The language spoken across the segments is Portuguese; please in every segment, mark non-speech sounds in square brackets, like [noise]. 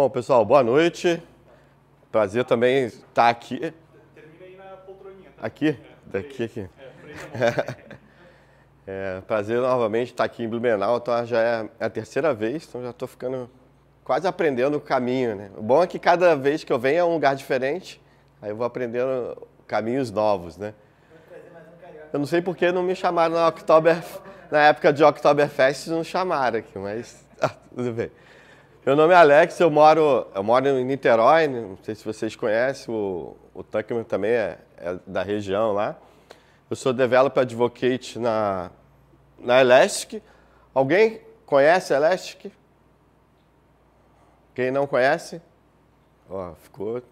Bom, pessoal, boa noite. Prazer também estar aqui. Termina aí na poltroninha. Tá? Aqui? É, Daqui [laughs] aqui. É, prazer novamente estar aqui em Blumenau. Então já é a terceira vez, então já estou ficando quase aprendendo o caminho. Né? O bom é que cada vez que eu venho é um lugar diferente, aí eu vou aprendendo caminhos novos. Né? Eu não sei por que não me chamaram na Oktober, na época de Oktoberfest, não chamaram aqui, mas [laughs] ah, tudo bem. Meu nome é Alex, eu moro, eu moro em Niterói, né? não sei se vocês conhecem, o, o Tuckman também é, é, da região lá. Eu sou developer advocate na, na Elastic. Alguém conhece a Elastic? Quem não conhece? Ó, ficou...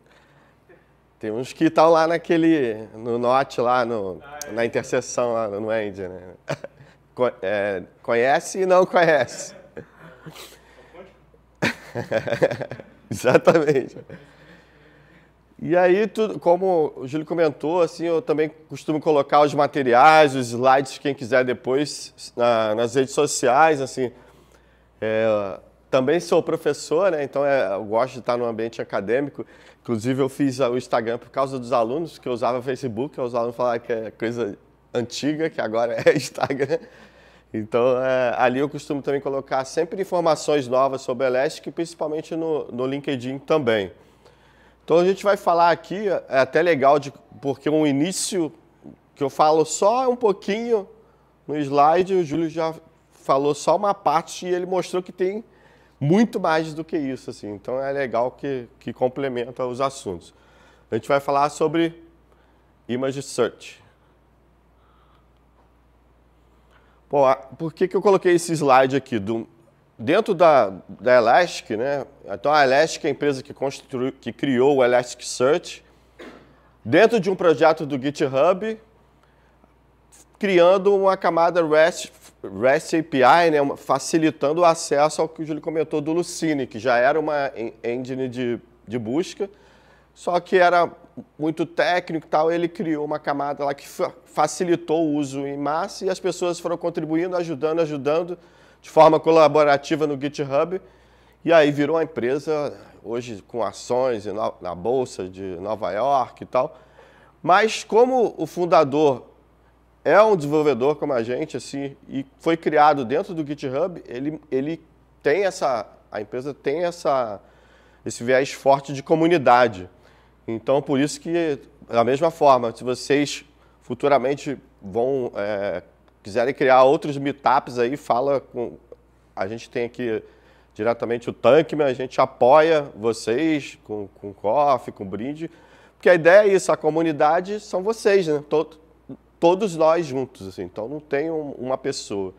Tem uns que estão lá naquele, no norte, lá no, na interseção lá no End, né? [laughs] É, conhece e não conhece. [laughs] Exatamente. E aí, tudo como o Júlio comentou, assim, eu também costumo colocar os materiais, os slides, quem quiser depois, na, nas redes sociais, assim. É, também sou professor, né? Então, é, eu gosto de estar no ambiente acadêmico. Inclusive, eu fiz o Instagram por causa dos alunos, que eu usava Facebook, os alunos falaram que é coisa antiga, que agora [laughs] é Instagram. Então, é, ali eu costumo também colocar sempre informações novas sobre a Elastic, principalmente no, no LinkedIn também. Então, a gente vai falar aqui, é até legal, de, porque um início que eu falo só um pouquinho no slide, o Júlio já falou só uma parte e ele mostrou que tem muito mais do que isso. Assim. Então, é legal que, que complementa os assuntos. A gente vai falar sobre Image Search. Bom, por que, que eu coloquei esse slide aqui? Do, dentro da, da Elastic, né? então a Elastic é a empresa que, construiu, que criou o Elasticsearch, dentro de um projeto do GitHub, criando uma camada REST, REST API, né? facilitando o acesso ao que o Júlio comentou do Lucene, que já era uma engine de, de busca, só que era muito técnico e tal, ele criou uma camada lá que facilitou o uso em massa e as pessoas foram contribuindo, ajudando, ajudando de forma colaborativa no GitHub. E aí virou uma empresa, hoje com ações na Bolsa de Nova York e tal. Mas como o fundador é um desenvolvedor como a gente, assim, e foi criado dentro do GitHub, ele, ele tem essa, a empresa tem essa, esse viés forte de comunidade. Então, por isso que, da mesma forma, se vocês futuramente vão é, quiserem criar outros meetups aí, fala com. A gente tem aqui diretamente o mas a gente apoia vocês com, com coffee, com brinde, porque a ideia é isso, a comunidade são vocês, né? Todo, todos nós juntos, assim, então não tem um, uma pessoa.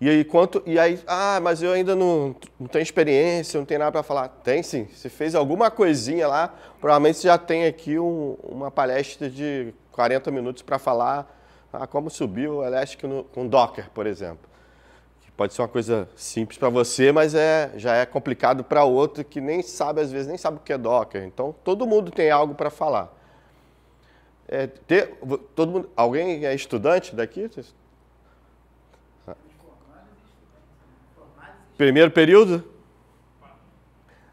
E aí, quanto. E aí, ah, mas eu ainda não, não tenho experiência, não tenho nada para falar. Tem sim. Você fez alguma coisinha lá, provavelmente você já tem aqui um, uma palestra de 40 minutos para falar ah, como subir o Elastic no, com Docker, por exemplo. Que pode ser uma coisa simples para você, mas é, já é complicado para outro que nem sabe, às vezes, nem sabe o que é Docker. Então, todo mundo tem algo para falar. É, ter, todo mundo, alguém é estudante daqui? Primeiro período?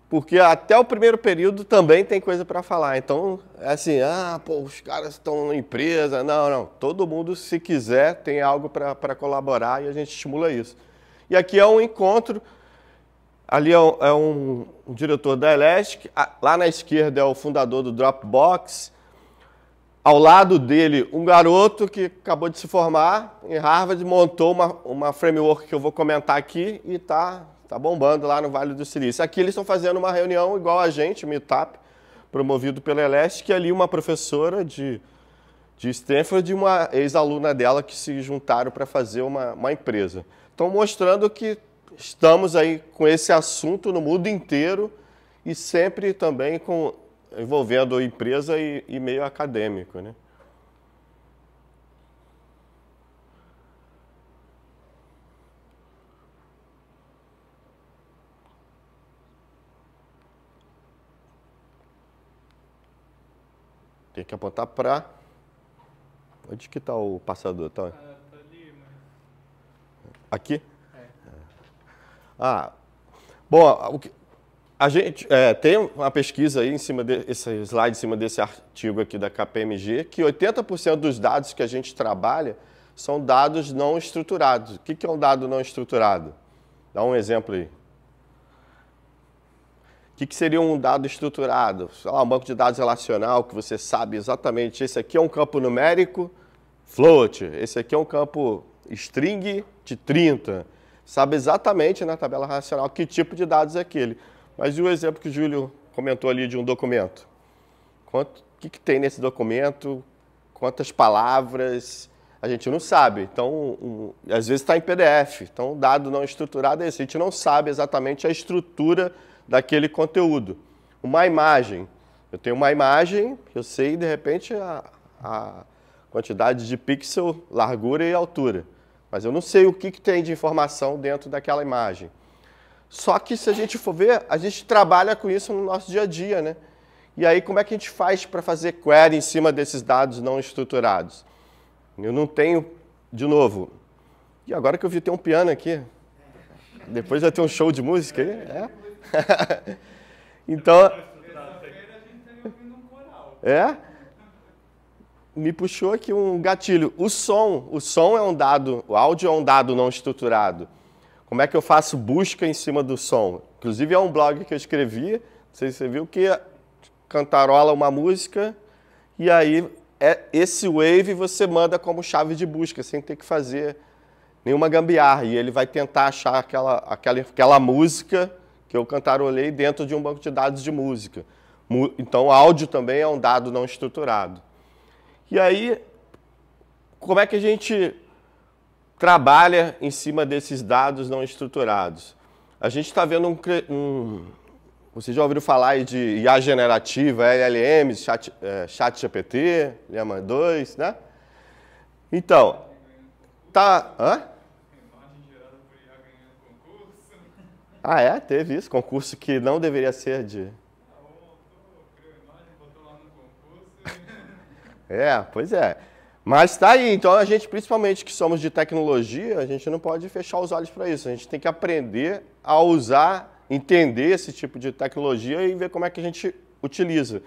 Porque até o primeiro período também tem coisa para falar. Então, é assim, ah, pô, os caras estão na empresa. Não, não. Todo mundo, se quiser, tem algo para colaborar e a gente estimula isso. E aqui é um encontro. Ali é um, é um diretor da Elastic. Lá na esquerda é o fundador do Dropbox ao lado dele um garoto que acabou de se formar em Harvard, montou uma, uma framework que eu vou comentar aqui e tá, tá bombando lá no Vale do Silício. Aqui eles estão fazendo uma reunião igual a gente, Meetup, promovido pela Eleste, e ali uma professora de, de Stanford e uma ex-aluna dela que se juntaram para fazer uma, uma empresa. Estão mostrando que estamos aí com esse assunto no mundo inteiro e sempre também com envolvendo empresa e, e meio acadêmico, né? Tem que apontar para. Onde que está o passador? Tá? Ah, tá Aqui? É. Ah, bom, o que, a gente é, tem uma pesquisa aí em cima desse slide, em cima desse artigo aqui da KPMG, que 80% dos dados que a gente trabalha são dados não estruturados. O que, é um dado não estruturado? Dá um exemplo aí. O que, que seria um dado estruturado? um banco de dados relacional que você sabe exatamente. Esse aqui é um campo numérico, float. Esse aqui é um campo string de 30. Sabe exatamente na tabela relacional que tipo de dados é aquele. Mas e o exemplo que o Júlio comentou ali de um documento? o que, que tem nesse documento? Quantas palavras? A gente não sabe. Então, um, às vezes está em PDF. Então, um dado não estruturado é esse. A gente não sabe exatamente a estrutura daquele conteúdo. Uma imagem. Eu tenho uma imagem, eu sei, de repente, a, a quantidade de pixel, largura e altura. Mas eu não sei o que, que tem de informação dentro daquela imagem. Só que se a gente for ver, a gente trabalha com isso no nosso dia a dia, né? E aí como é que a gente faz para fazer query em cima desses dados não estruturados? Eu não tenho, de novo, e agora que eu vi tem um piano aqui, depois vai ter um show de música aí, é? [laughs] então... É? Me puxou aqui um gatilho. O som, o som é um dado, o áudio é um dado não estruturado. Como é que eu faço busca em cima do som? Inclusive é um blog que eu escrevi, não sei se você viu, que cantarola uma música e aí é esse wave você manda como chave de busca, sem ter que fazer nenhuma gambiarra. E ele vai tentar achar aquela, aquela, aquela música que eu cantarolei dentro de um banco de dados de música. Então, áudio também é um dado não estruturado. E aí, como é que a gente trabalha em cima desses dados não estruturados. A gente está vendo um, um, Vocês já ouviram falar de IA generativa, LLM, chat, é, chat GPT, Llama 2, né? Então, tá... Hã? Ah, é? Teve isso? Concurso que não deveria ser de... É, pois é. Mas está aí, então a gente, principalmente que somos de tecnologia, a gente não pode fechar os olhos para isso. A gente tem que aprender a usar, entender esse tipo de tecnologia e ver como é que a gente utiliza.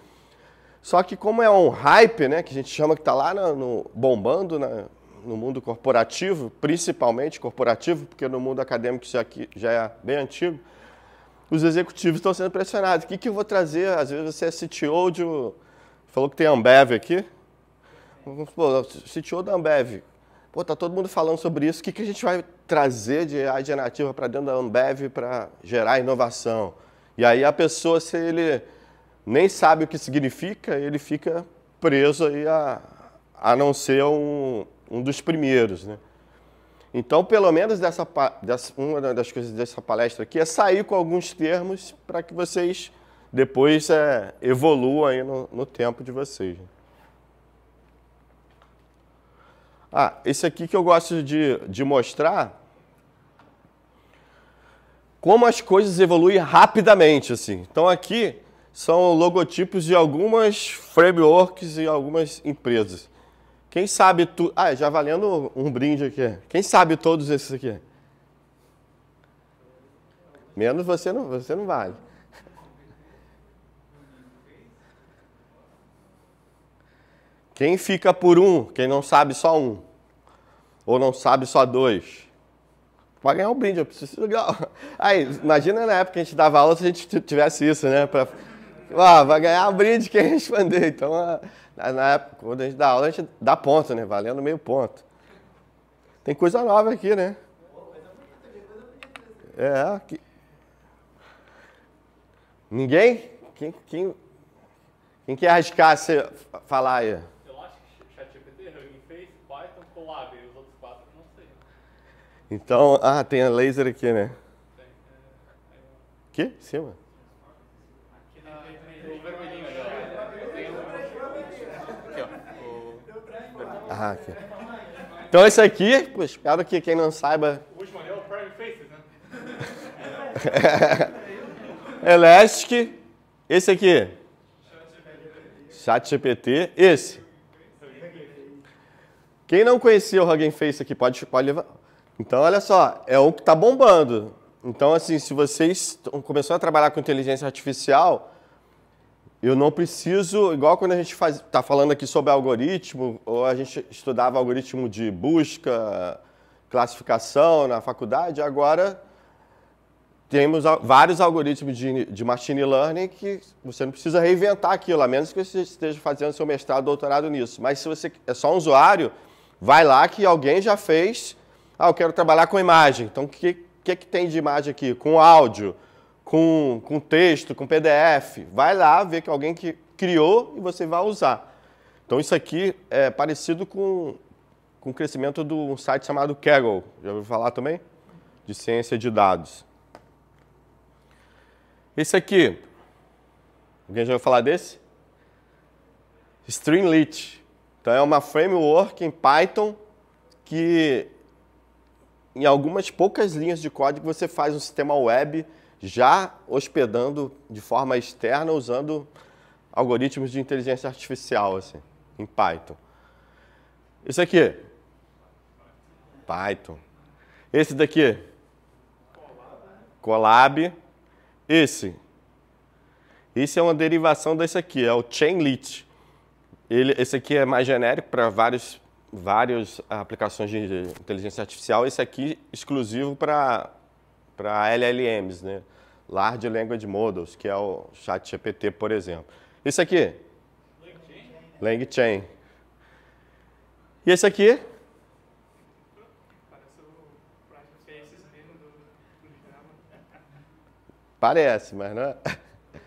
Só que como é um hype, né, que a gente chama que está lá no, no bombando né, no mundo corporativo, principalmente corporativo, porque no mundo acadêmico isso aqui já é bem antigo, os executivos estão sendo pressionados. O que, que eu vou trazer? Às vezes você é CTO de... Falou que tem Ambev aqui, vamos CTO da Ambev. Pô, tá todo mundo falando sobre isso. O que, que a gente vai trazer de alternativa para dentro da Ambev para gerar inovação? E aí a pessoa, se ele nem sabe o que significa, ele fica preso aí a, a não ser um, um dos primeiros, né? Então, pelo menos dessa, dessa, uma das coisas dessa palestra aqui é sair com alguns termos para que vocês depois é, evoluam aí no, no tempo de vocês. Né? Ah, esse aqui que eu gosto de, de mostrar como as coisas evoluem rapidamente, assim. Então aqui são logotipos de algumas frameworks e algumas empresas. Quem sabe tu... Ah, já valendo um brinde aqui. Quem sabe todos esses aqui? Menos você não, você não vale. Quem fica por um, quem não sabe só um. Ou não sabe só dois? Para ganhar um brinde, eu preciso. [laughs] Aí, imagina na época que a gente dava aula se a gente tivesse isso, né? Pra... Ah, vai ganhar um brinde quem [laughs] responder. Então, na época, quando a gente dá aula, a gente dá ponto, né? Valendo meio ponto. Tem coisa nova aqui, né? É. Que... Ninguém? Quem, quem, quem quer arriscar se falar aí? Então, ah, tem a laser aqui, né? Que? Cima? Ah, aqui. Então esse aqui, pô, espero que quem não saiba. O último é o Prime Faces, né? [laughs] Elastic. Esse aqui. ChatGPT. Esse. Quem não conhecia o Hugging Face aqui, pode, pode levar. Então, olha só, é o que está bombando. Então, assim, se vocês começaram a trabalhar com inteligência artificial, eu não preciso, igual quando a gente está falando aqui sobre algoritmo, ou a gente estudava algoritmo de busca, classificação na faculdade, agora temos vários algoritmos de, de machine learning que você não precisa reinventar aquilo, a menos que você esteja fazendo seu mestrado, doutorado nisso. Mas se você é só um usuário, vai lá que alguém já fez ah, eu quero trabalhar com imagem. Então, o que, que, é que tem de imagem aqui? Com áudio, com, com texto, com PDF. Vai lá ver que alguém que criou e você vai usar. Então, isso aqui é parecido com, com o crescimento de um site chamado Kaggle. Já ouviu falar também? De ciência de dados. Esse aqui. Alguém já ouviu falar desse? Streamlit. Então, é uma framework em Python que em algumas poucas linhas de código você faz um sistema web já hospedando de forma externa usando algoritmos de inteligência artificial assim, em Python. Isso aqui, Python. Esse daqui, Colab. Esse, esse é uma derivação desse aqui, é o Chainlit. Ele, esse aqui é mais genérico para vários várias aplicações de inteligência artificial, esse aqui exclusivo para LLMs, né? Large Language Models, que é o chat GPT, por exemplo. Esse aqui? LangChain. E esse aqui? Parece, mas não é. [laughs]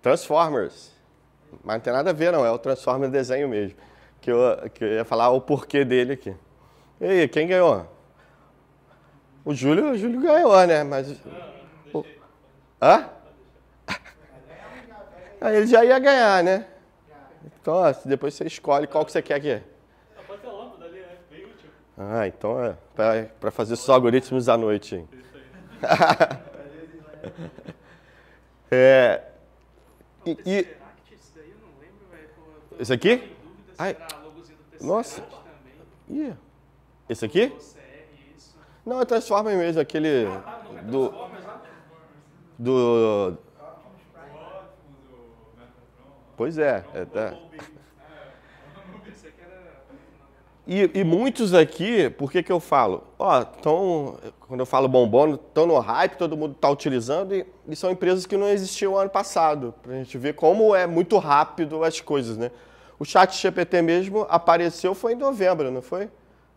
Transformers. Mas não tem nada a ver, não. É o Transformers desenho mesmo que eu, que eu ia falar o porquê dele aqui. E aí, quem ganhou? O Júlio, o Júlio ganhou, né? Mas. O... Hã? Aí ah, ele já ia ganhar, né? Então, ó, depois você escolhe qual que você quer aqui. Ah, então é para fazer só algoritmos à noite. [laughs] é, e, e... Isso aqui? Ai, nossa. Ih. Esse aqui? Não, é Transformers mesmo, aquele ah, tá, é do... Do... Pois é. é tá. É né? E, e, muitos aqui, por que, que eu falo? Ó, tão, quando eu falo bombom, estão no hype, todo mundo está utilizando, e, e, são empresas que não existiam ano passado, para a gente ver como é muito rápido as coisas, né? O chat GPT mesmo apareceu foi em novembro, não foi?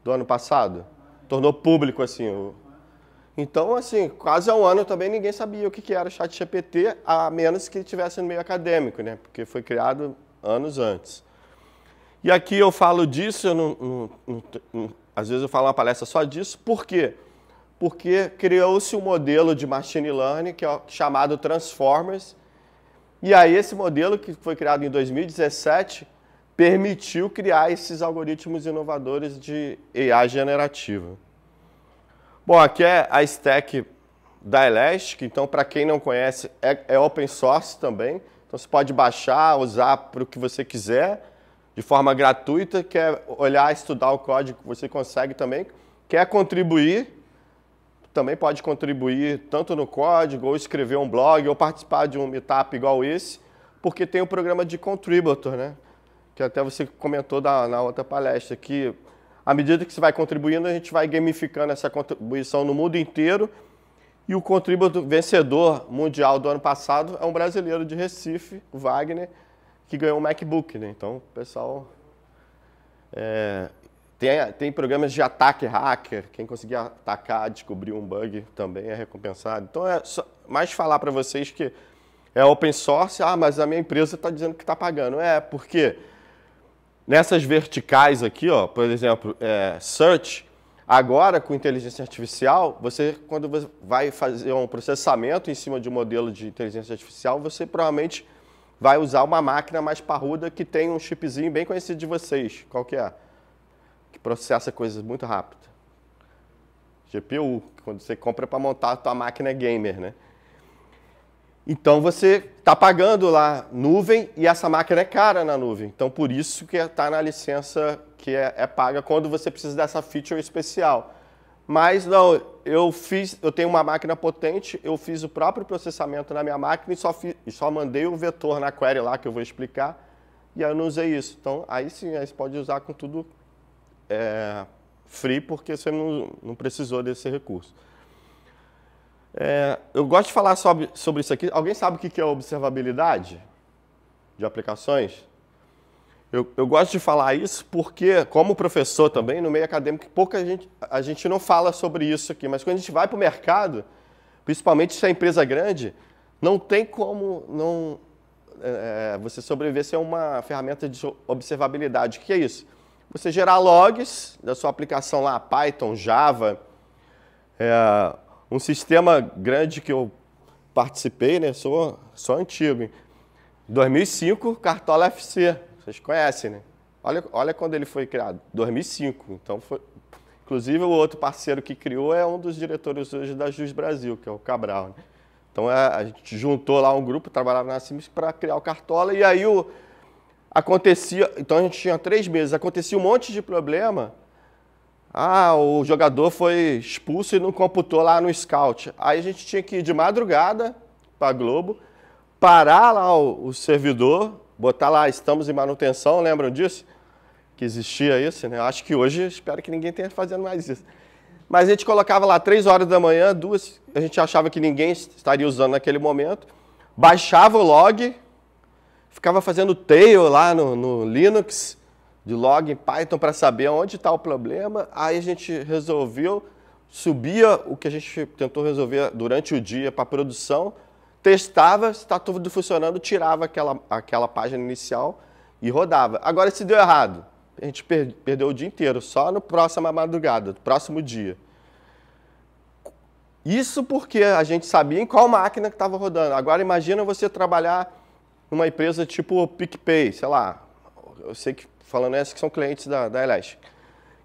Do ano passado. Tornou público, assim. O... Então, assim, quase há um ano também ninguém sabia o que, era o chat GPT, a menos que estivesse no meio acadêmico, né? Porque foi criado anos antes. E aqui eu falo disso, eu não, não, não às vezes eu falo uma palestra só disso, por quê? Porque criou-se um modelo de machine learning que é chamado Transformers, e aí esse modelo que foi criado em 2017 permitiu criar esses algoritmos inovadores de AI generativa. Bom, aqui é a stack da Elastic, então para quem não conhece, é, é, open source também, então você pode baixar, usar para o que você quiser, de forma gratuita, quer olhar, estudar o código, você consegue também, quer contribuir, também pode contribuir tanto no código, ou escrever um blog, ou participar de um meetup igual esse, porque tem o um programa de contributor, né? que até você comentou da, na outra palestra, que à medida que você vai contribuindo, a gente vai gamificando essa contribuição no mundo inteiro. E o contribuidor vencedor mundial do ano passado é um brasileiro de Recife, o Wagner, que ganhou um MacBook. Né? Então, o pessoal. É, tem, tem programas de ataque hacker. Quem conseguir atacar, descobrir um bug também é recompensado. Então, é só, mais falar para vocês que é open source. Ah, mas a minha empresa está dizendo que está pagando. É, porque quê? Nessas verticais aqui, ó, por exemplo, é, search, agora com inteligência artificial, você quando você vai fazer um processamento em cima de um modelo de inteligência artificial, você provavelmente vai usar uma máquina mais parruda que tem um chipzinho bem conhecido de vocês. Qual que é? Que processa coisas muito rápido. GPU, quando você compra para montar a tua máquina gamer, né? Então você está pagando lá nuvem e essa máquina é cara na nuvem. Então por isso que está na licença que é, é, paga quando você precisa dessa feature especial. Mas não, eu fiz, eu tenho uma máquina potente, eu fiz o próprio processamento na minha máquina e só, fiz, e só mandei o um vetor na query lá que eu vou explicar e aí eu não usei isso. Então aí sim, aí você pode usar com tudo é, free porque você não, não precisou desse recurso. É, eu gosto de falar sobre, sobre isso aqui. Alguém sabe o que é observabilidade de aplicações? Eu, eu, gosto de falar isso porque, como professor também, no meio acadêmico, pouca gente, a gente não fala sobre isso aqui, mas quando a gente vai para o mercado, principalmente se é empresa grande, não tem como não é, é, você sobreviver sem uma ferramenta de observabilidade. O que é isso? Você gerar logs da sua aplicação lá, Python, Java, é, um sistema grande que eu participei, né? Sou, sou antigo. Em 2005, Cartola FC. Vocês conhecem, né? Olha, olha quando ele foi criado, 2005. Então, foi... inclusive, o outro parceiro que criou é um dos diretores hoje da Jus Brasil, que é o Cabral. Né? Então, é, a gente juntou lá um grupo, trabalhava na Sims para criar o Cartola. E aí o, acontecia. Então, a gente tinha três meses, acontecia um monte de problema ah, o jogador foi expulso e não computou lá no scout. Aí a gente tinha que ir de madrugada para Globo, parar lá o, o, servidor, botar lá estamos em manutenção, lembram disso? Que existia isso, né? acho que hoje espero que ninguém tenha fazendo mais isso. Mas a gente colocava lá três horas da manhã, duas, a gente achava que ninguém estaria usando naquele momento, baixava o log, ficava fazendo tail lá no, no Linux, de log em Python para saber onde está o problema. Aí a gente resolveu, subia o que a gente tentou resolver durante o dia para produção, testava, se está tudo funcionando, tirava aquela, aquela página inicial e rodava. Agora, se deu errado, a gente perdeu o dia inteiro, só no próximo madrugada, no próximo dia. Isso porque a gente sabia em qual máquina que estava rodando. Agora imagina você trabalhar numa empresa tipo PicPay, sei lá. Eu sei que falando essas que são clientes da, da Elastic,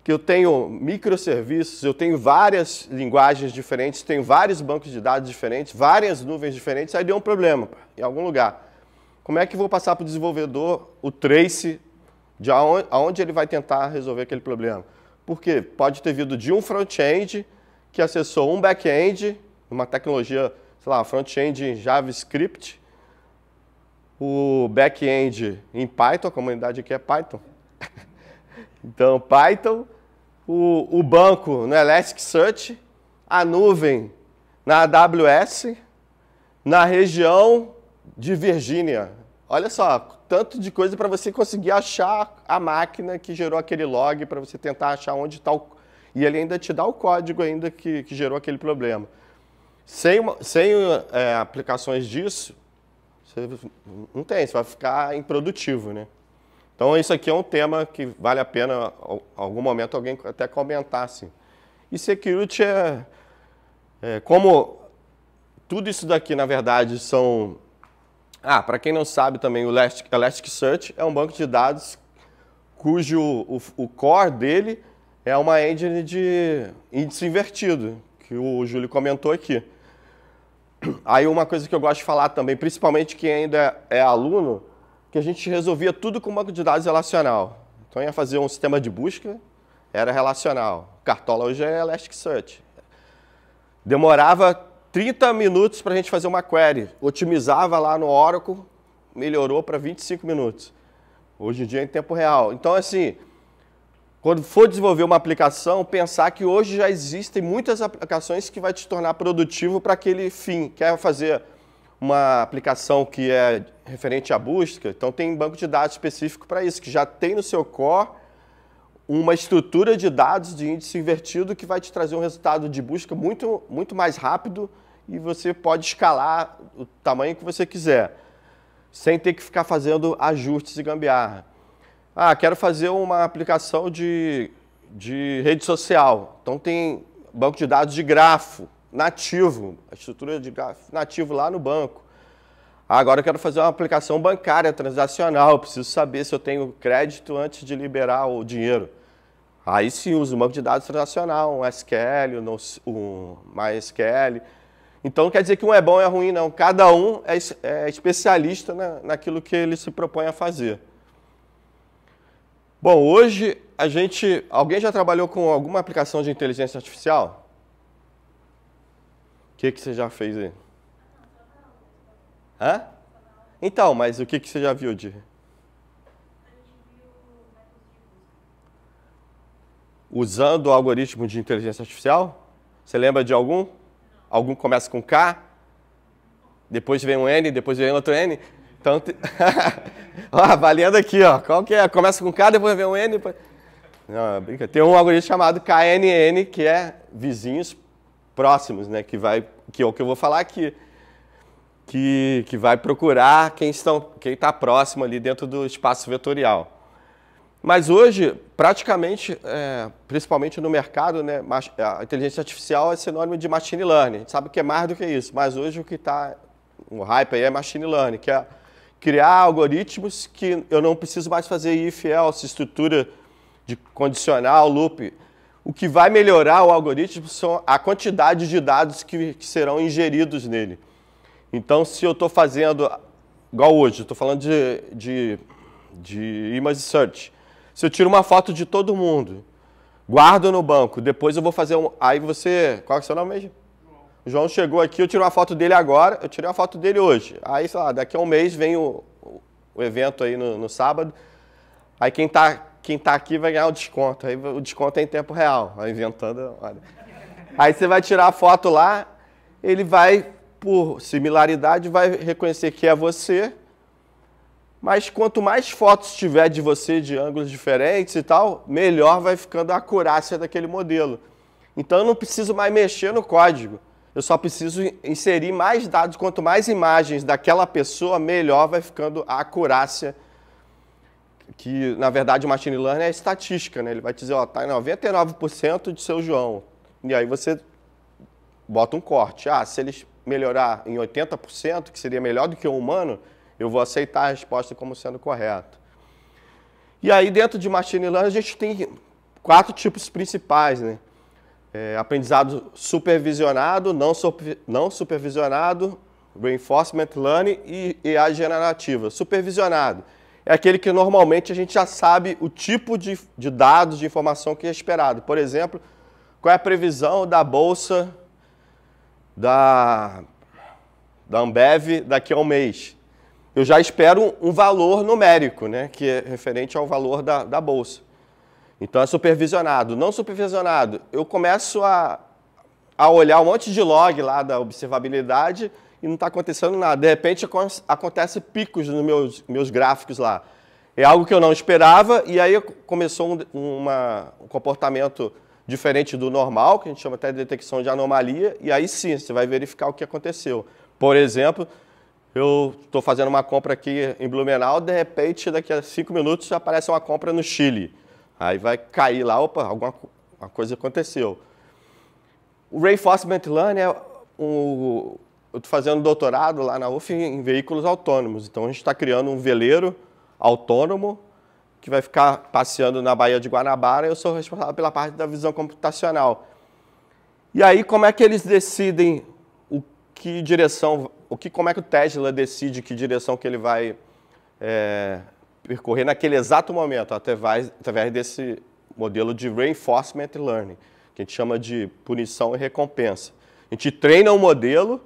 que eu tenho microserviços, eu tenho várias linguagens diferentes, tenho vários bancos de dados diferentes, várias nuvens diferentes, aí deu um problema em algum lugar. Como é que vou passar para o desenvolvedor o trace de aonde, aonde ele vai tentar resolver aquele problema? Porque pode ter vindo de um front-end que acessou um back-end, uma tecnologia, sei lá, front-end em JavaScript, o back-end em Python, a comunidade aqui é Python, então, Python, o, o banco no né, Elasticsearch, a nuvem na AWS, na região de Virgínia. Olha só, tanto de coisa para você conseguir achar a máquina que gerou aquele log, para você tentar achar onde está o... E ele ainda te dá o código ainda que, que gerou aquele problema. Sem, sem é, aplicações disso, você não tem, você vai ficar improdutivo, né? Então isso aqui é um tema que vale a pena, algum momento, alguém até comentasse. Assim. E security é, é como tudo isso daqui, na verdade, são... Ah, para quem não sabe também, o Elastic, Elasticsearch é um banco de dados cujo o, o core dele é uma engine de índice invertido, que o Júlio comentou aqui. Aí uma coisa que eu gosto de falar também, principalmente quem ainda é aluno, que a gente resolvia tudo com banco de dados relacional. Então ia fazer um sistema de busca, era relacional. Cartola hoje é Elasticsearch. Demorava 30 minutos para a gente fazer uma query. Otimizava lá no Oracle, melhorou para 25 minutos. Hoje em dia é em tempo real. Então, assim, quando for desenvolver uma aplicação, pensar que hoje já existem muitas aplicações que vai te tornar produtivo para aquele fim. Quer é fazer uma aplicação que é referente à busca, então tem banco de dados específico para isso, que já tem no seu core uma estrutura de dados de índice invertido que vai te trazer um resultado de busca muito, muito mais rápido e você pode escalar o tamanho que você quiser, sem ter que ficar fazendo ajustes e gambiarra. Ah, quero fazer uma aplicação de, de rede social. Então tem banco de dados de grafo nativo, a estrutura de nativo lá no banco. Agora eu quero fazer uma aplicação bancária transacional, preciso saber se eu tenho crédito antes de liberar o dinheiro. Aí sim uso um banco de dados transacional, um SQL, um MySQL. Então não quer dizer que um é bom e é ruim, não. Cada um é, é especialista na, naquilo que ele se propõe a fazer. Bom, hoje a gente. Alguém já trabalhou com alguma aplicação de inteligência artificial? que, que você já fez aí? Hã? Então, mas o que, que você já viu de. Usando o algoritmo de inteligência artificial? Você lembra de algum? Algum começa com K, depois vem um N, depois vem outro N. Então, te... [laughs] ó, aqui, ó. Qual que é? Começa com K, depois vem um N. Depois... Não, é brinca. Tem um algoritmo chamado KNN, que é vizinhos próximos, né? Que vai que é o que eu vou falar aqui, que, que vai procurar quem está quem tá próximo ali dentro do espaço vetorial. Mas hoje, praticamente, é, principalmente no mercado, né, a inteligência artificial é sinônimo de machine learning. A gente sabe que é mais do que isso, mas hoje o que está um hype aí é machine learning, que é criar algoritmos que eu não preciso mais fazer if, else, estrutura de condicional, loop o que vai melhorar o algoritmo são a quantidade de dados que, que serão ingeridos nele. Então, se eu estou fazendo, igual hoje, estou falando de, de, de image search. Se eu tiro uma foto de todo mundo, guardo no banco, depois eu vou fazer um... Aí você... Qual é o seu nome mesmo? O João chegou aqui, eu tiro uma foto dele agora, eu tirei uma foto dele hoje. Aí, sei lá, daqui a um mês vem o, o evento aí no, no sábado. Aí quem está quem está aqui vai ganhar o desconto. Aí o desconto é em tempo real. Vai inventando, olha. Aí você vai tirar a foto lá, ele vai, por similaridade, vai reconhecer que é você. Mas quanto mais fotos tiver de você de ângulos diferentes e tal, melhor vai ficando a acurácia daquele modelo. Então eu não preciso mais mexer no código. Eu só preciso inserir mais dados. Quanto mais imagens daquela pessoa, melhor vai ficando a acurácia que na verdade o machine learning é estatística, né? Ele vai dizer, ó, tá em 99% de seu João. E aí você bota um corte. Ah, se eles melhorar em 80%, que seria melhor do que um humano, eu vou aceitar a resposta como sendo correta. E aí dentro de machine learning a gente tem quatro tipos principais, né? É, aprendizado supervisionado, não, não supervisionado, reinforcement learning e IA generativa. Supervisionado é aquele que normalmente a gente já sabe o tipo de, de dados, de informação que é esperado. Por exemplo, qual é a previsão da bolsa da, da Ambev daqui a um mês? Eu já espero um, um valor numérico, né, que é referente ao valor da, da bolsa. Então é supervisionado. Não supervisionado, eu começo a, a olhar um monte de log lá da observabilidade e não está acontecendo nada. De repente acontece picos nos meus, meus gráficos lá. É algo que eu não esperava e aí começou um, uma, um comportamento diferente do normal, que a gente chama até de detecção de anomalia, e aí sim você vai verificar o que aconteceu. Por exemplo, eu estou fazendo uma compra aqui em Blumenau, de repente, daqui a cinco minutos aparece uma compra no Chile. Aí vai cair lá, opa, alguma coisa aconteceu. O Reinforcement Learning é eu estou fazendo doutorado lá na UF em veículos autônomos. Então a gente está criando um veleiro autônomo que vai ficar passeando na Baía de Guanabara. Eu sou responsável pela parte da visão computacional. E aí como é que eles decidem o que direção, o que, como é que o Tesla decide que direção que ele vai é, percorrer naquele exato momento, através, desse modelo de reinforcement learning, que a gente chama de punição e recompensa. A gente treina um modelo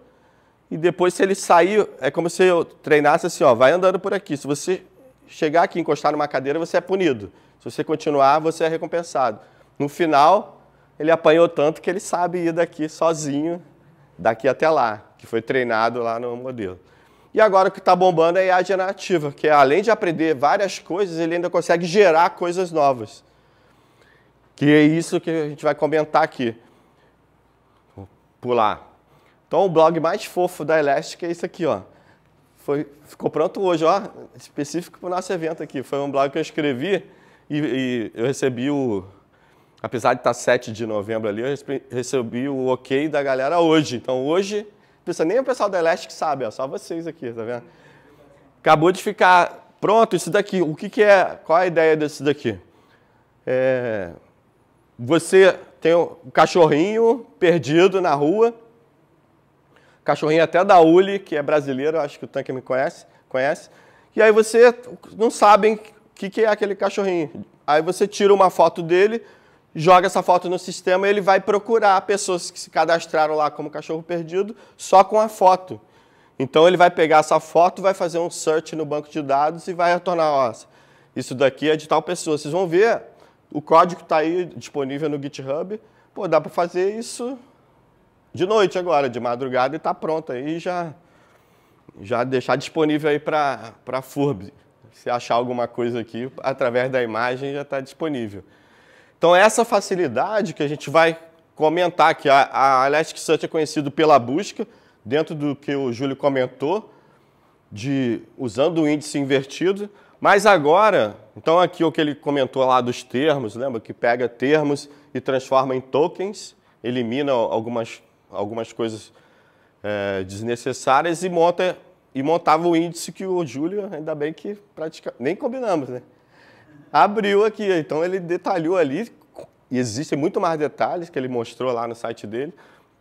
e depois, se ele sair, é como se eu treinasse assim, ó, vai andando por aqui. Se você chegar aqui e encostar numa cadeira, você é punido. Se você continuar, você é recompensado. No final, ele apanhou tanto que ele sabe ir daqui sozinho, daqui até lá, que foi treinado lá no modelo. E agora o que está bombando é a generativa, que é, além de aprender várias coisas, ele ainda consegue gerar coisas novas. Que é isso que a gente vai comentar aqui. Vou pular. Então o blog mais fofo da Elastic é isso aqui, ó. Foi, ficou pronto hoje, ó, específico para o nosso evento aqui. Foi um blog que eu escrevi e, e eu recebi o, apesar de tá estar 7 de novembro ali, eu recebi o ok da galera hoje. Então hoje, nem o pessoal da Elastic sabe, é só vocês aqui, tá vendo? Acabou de ficar pronto isso daqui. O que, que é? Qual a ideia desse daqui? É, você tem um cachorrinho perdido na rua Cachorrinho até da Uli, que é brasileiro, acho que o Tanque me conhece, conhece. E aí você não sabem o que, que é aquele cachorrinho. Aí você tira uma foto dele, joga essa foto no sistema e ele vai procurar pessoas que se cadastraram lá como cachorro perdido só com a foto. Então ele vai pegar essa foto, vai fazer um search no banco de dados e vai retornar, ó, isso daqui é de tal pessoa. Vocês vão ver, o código está aí disponível no GitHub. Pô, dá para fazer isso de noite agora, de madrugada, e está pronto aí já já deixar disponível aí para a FURB. Se achar alguma coisa aqui, através da imagem já está disponível. Então, essa facilidade que a gente vai comentar aqui, a, a Elasticsearch é conhecido pela busca, dentro do que o Júlio comentou, de usando o índice invertido, mas agora, então aqui o que ele comentou lá dos termos, lembra que pega termos e transforma em tokens, elimina algumas algumas coisas é, desnecessárias e, monta, e montava o índice que o Júlio, ainda bem que pratica, nem combinamos, né? Abriu aqui, então ele detalhou ali, e existem muito mais detalhes que ele mostrou lá no site dele,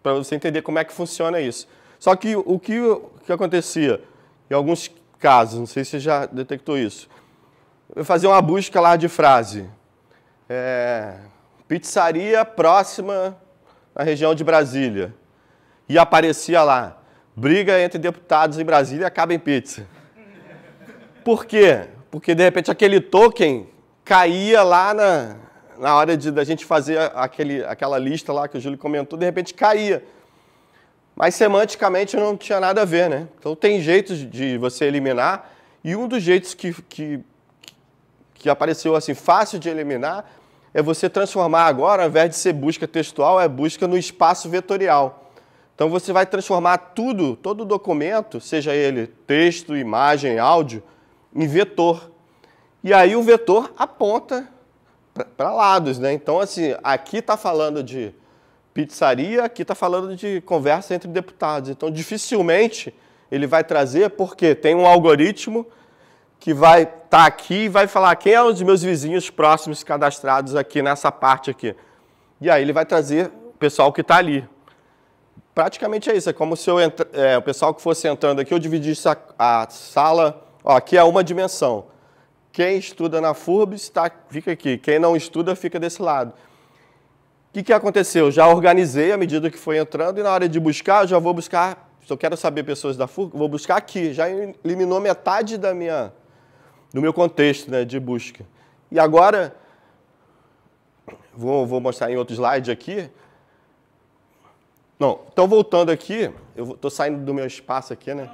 para você entender como é que funciona isso. Só que o que, o que acontecia, em alguns casos, não sei se você já detectou isso, eu fazia uma busca lá de frase, é, pizzaria próxima na região de Brasília. E aparecia lá: briga entre deputados em Brasília acaba em pizza. Por quê? Porque de repente aquele token caía lá na, na hora de, da gente fazer aquele, aquela lista lá que o Júlio comentou, de repente caía. Mas semanticamente não tinha nada a ver, né? Então tem jeitos de você eliminar, e um dos jeitos que, que, que apareceu assim fácil de eliminar é você transformar agora, ao invés de ser busca textual, é busca no espaço vetorial. Então você vai transformar tudo, todo documento, seja ele texto, imagem, áudio, em vetor. E aí o vetor aponta para lados, né? Então assim, aqui está falando de pizzaria, aqui está falando de conversa entre deputados. Então dificilmente ele vai trazer porque tem um algoritmo que vai estar tá aqui e vai falar quem é um dos meus vizinhos próximos cadastrados aqui nessa parte aqui. E aí ele vai trazer o pessoal que está ali. Praticamente é isso, é como se eu entra, é, o pessoal que fosse entrando aqui, eu dividisse a, a sala, ó, aqui é uma dimensão. Quem estuda na FURBS tá, fica aqui, quem não estuda fica desse lado. O que, que aconteceu? Já organizei à medida que foi entrando e na hora de buscar, eu já vou buscar, se eu quero saber pessoas da FURBS, vou buscar aqui. Já eliminou metade da minha, no meu contexto né, de busca. E agora, vou, vou mostrar em outro slide aqui. Não, então voltando aqui, eu estou saindo do meu espaço aqui, né?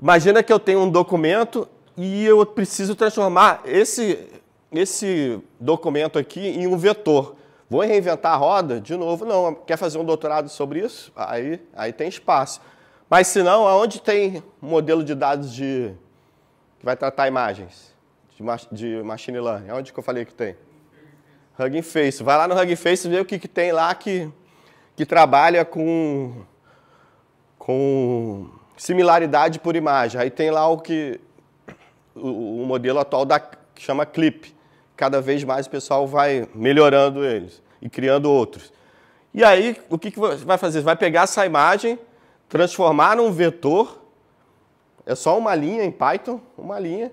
Imagina que eu tenho um documento e eu preciso transformar esse, esse documento aqui em um vetor. Vou reinventar a roda? De novo, não. Quer fazer um doutorado sobre isso? Aí, aí tem espaço. Mas se não, aonde tem modelo de dados de que vai tratar imagens de, mach, de machine learning. Onde que eu falei que tem? Hugging Face. Vai lá no Hugging Face e vê o que, que tem lá que, que trabalha com, com similaridade por imagem. Aí tem lá o que o, o modelo atual da, que chama Clip. Cada vez mais o pessoal vai melhorando eles e criando outros. E aí, o que, que vai fazer? Vai pegar essa imagem, transformar num vetor é só uma linha em Python, uma linha.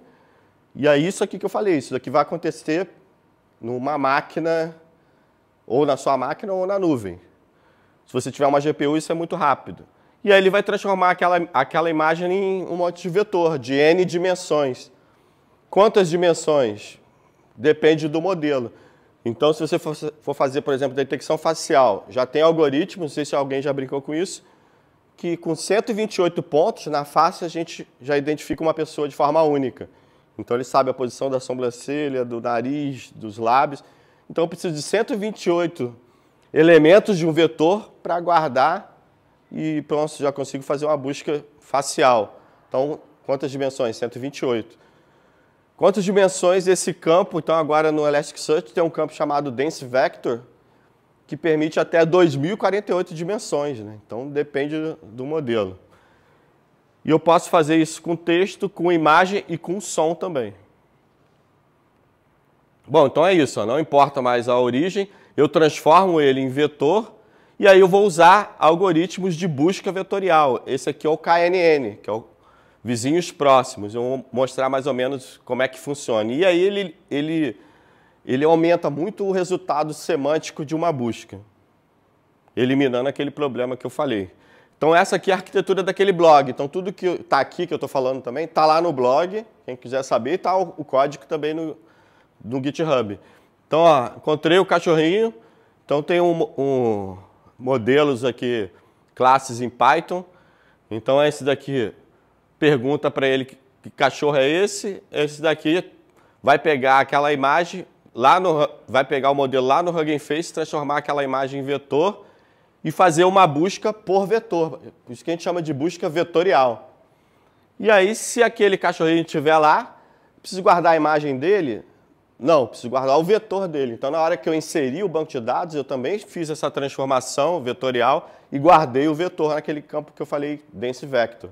E é isso aqui que eu falei, isso aqui vai acontecer numa máquina, ou na sua máquina ou na nuvem. Se você tiver uma GPU, isso é muito rápido. E aí ele vai transformar aquela, aquela imagem em um monte de vetor, de N dimensões. Quantas dimensões? Depende do modelo. Então, se você for fazer, por exemplo, detecção facial, já tem algoritmos, não sei se alguém já brincou com isso, que com 128 pontos na face a gente já identifica uma pessoa de forma única. Então ele sabe a posição da sobrancelha, do nariz, dos lábios. Então eu preciso de 128 elementos de um vetor para guardar e pronto, já consigo fazer uma busca facial. Então, quantas dimensões? 128. Quantas dimensões esse campo? Então agora no Elasticsearch tem um campo chamado Dense Vector, que permite até 2048 dimensões, né? então depende do modelo. E eu posso fazer isso com texto, com imagem e com som também. Bom, então é isso, não importa mais a origem, eu transformo ele em vetor e aí eu vou usar algoritmos de busca vetorial. Esse aqui é o KNN, que é o vizinhos próximos. Eu vou mostrar mais ou menos como é que funciona. E aí ele, ele ele aumenta muito o resultado semântico de uma busca, eliminando aquele problema que eu falei. Então essa aqui é a arquitetura daquele blog. Então tudo que está aqui, que eu estou falando também, está lá no blog, quem quiser saber, está o, o, código também no, no GitHub. Então, ó, encontrei o cachorrinho, então tem um, um, modelos aqui, classes em Python. Então esse daqui pergunta para ele que cachorro é esse, esse daqui vai pegar aquela imagem, lá no, vai pegar o modelo lá no Hugging Face, transformar aquela imagem em vetor e fazer uma busca por vetor. Isso que a gente chama de busca vetorial. E aí, se aquele cachorrinho estiver lá, preciso guardar a imagem dele? Não, preciso guardar o vetor dele. Então, na hora que eu inseri o banco de dados, eu também fiz essa transformação vetorial e guardei o vetor naquele campo que eu falei, dense vector.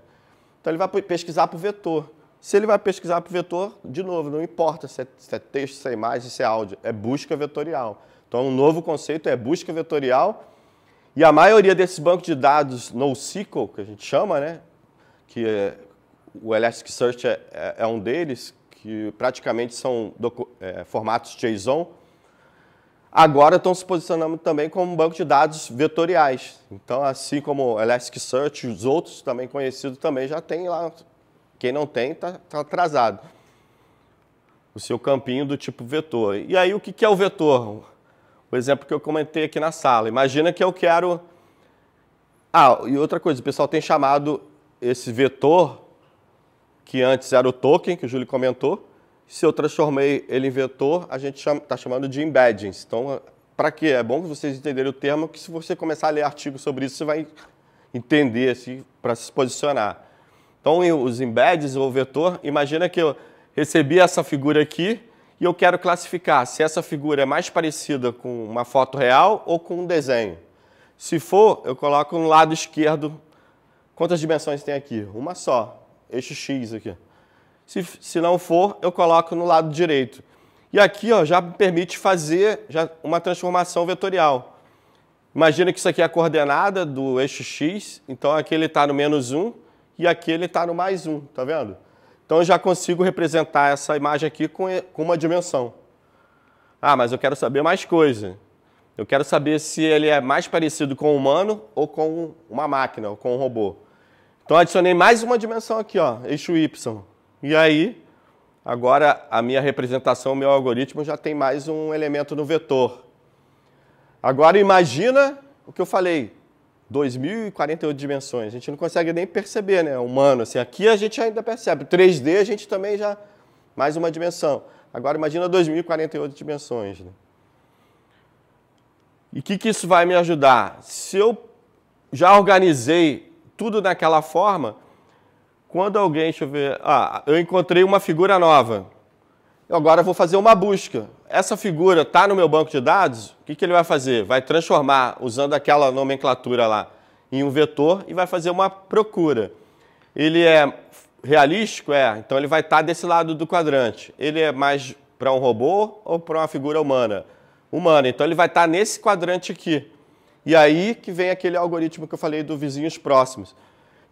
Então, ele vai pesquisar o vetor. Se ele vai pesquisar por vetor, de novo, não importa se é, se é texto, se é imagem, se é áudio, é busca vetorial. Então, um novo conceito é busca vetorial. E a maioria desses bancos de dados NoSQL, que a gente chama, né? que é, o Elasticsearch é, é, é, um deles, que praticamente são é, formatos JSON, agora estão se posicionando também como um banco de dados vetoriais. Então, assim como o Elasticsearch, os outros também conhecidos também já têm lá quem não tem está tá atrasado. O seu campinho do tipo vetor. E aí o que, que é o vetor? O exemplo que eu comentei aqui na sala. Imagina que eu quero... Ah, e outra coisa, o pessoal tem chamado esse vetor, que antes era o token, que o Júlio comentou, se eu transformei ele em vetor, a gente está chamando de embeddings. Então, para quê? É bom que vocês entenderem o termo, que se você começar a ler artigos sobre isso, você vai entender assim, para se posicionar. Então, os embeds ou vetor, imagina que eu recebi essa figura aqui e eu quero classificar se essa figura é mais parecida com uma foto real ou com um desenho. Se for, eu coloco no lado esquerdo. Quantas dimensões tem aqui? Uma só, eixo X aqui. Se, se não for, eu coloco no lado direito. E aqui ó, já permite fazer já uma transformação vetorial. Imagina que isso aqui é a coordenada do eixo X, então aqui ele está no menos 1, e aqui ele está no mais um, tá vendo? Então eu já consigo representar essa imagem aqui com, com uma dimensão. Ah, mas eu quero saber mais coisa. Eu quero saber se ele é mais parecido com um humano ou com uma máquina, ou com um robô. Então adicionei mais uma dimensão aqui, ó, eixo Y. E aí, agora a minha representação, o meu algoritmo já tem mais um elemento no vetor. Agora imagina o que eu falei, 2048 dimensões. A gente não consegue nem perceber, né? Humano, assim, aqui a gente ainda percebe. 3D a gente também já mais uma dimensão. Agora imagina 2048 dimensões, né? E o que, que isso vai me ajudar? Se eu já organizei tudo daquela forma, quando alguém, deixa eu ver, ah, eu encontrei uma figura nova eu agora vou fazer uma busca. Essa figura está no meu banco de dados? O que, que ele vai fazer? Vai transformar, usando aquela nomenclatura lá, em um vetor e vai fazer uma procura. Ele é realístico? É. Então ele vai estar tá desse lado do quadrante. Ele é mais para um robô ou para uma figura humana? Humana. Então ele vai estar tá nesse quadrante aqui. E aí que vem aquele algoritmo que eu falei do vizinhos próximos.